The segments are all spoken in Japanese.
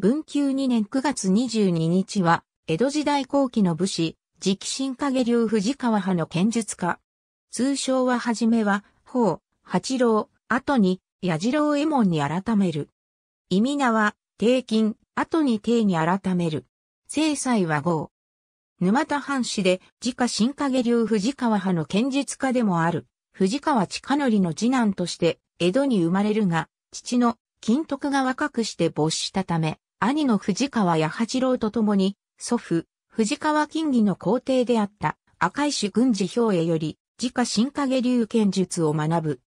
文久2年9月22日は、江戸時代後期の武士、直進影流藤川派の剣術家。通称ははじめは、法、八郎、後に、矢次郎右門に改める。意味名は、帝金、後に帝に改める。正妻は豪。沼田藩士で、直進新影流藤川派の剣術家でもある、藤川近則の次男として、江戸に生まれるが、父の金徳が若くして没したため、兄の藤川八八郎と共に、祖父、藤川金義の皇帝であった赤石軍事表へより、自家新影流剣術を学ぶ。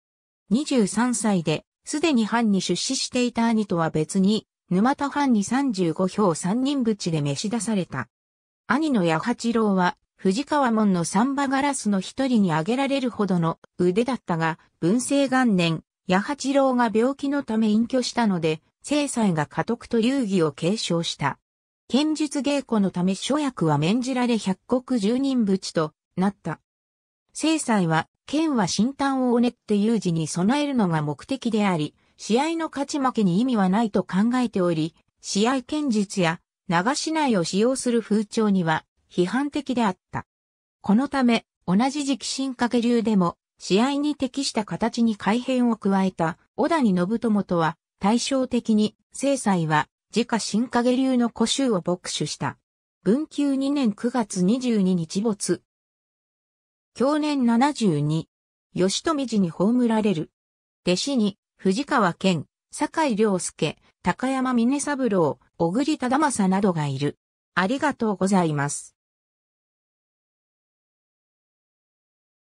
23歳で、すでに藩に出資していた兄とは別に、沼田藩に35票三人ちで召し出された。兄の八八郎は、藤川門の三馬ガラスの一人に挙げられるほどの腕だったが、文政元年、八八郎が病気のため隠居したので、正妻が家督と流儀を継承した。剣術稽古のため諸役は免じられ百国十人ぶちとなった。正妻は、剣は新端をおねって有事に備えるのが目的であり、試合の勝ち負けに意味はないと考えており、試合剣術や流し内を使用する風潮には批判的であった。このため、同じ時期新掛流でも試合に適した形に改変を加えた小谷信友とは対照的に精裁は自家新影流の古州を牧取した。文久2年9月22日没。去年72、吉富寺に葬られる。弟子に藤川健、酒井良介、高山峰三郎、小栗忠正などがいる。ありがとうございます。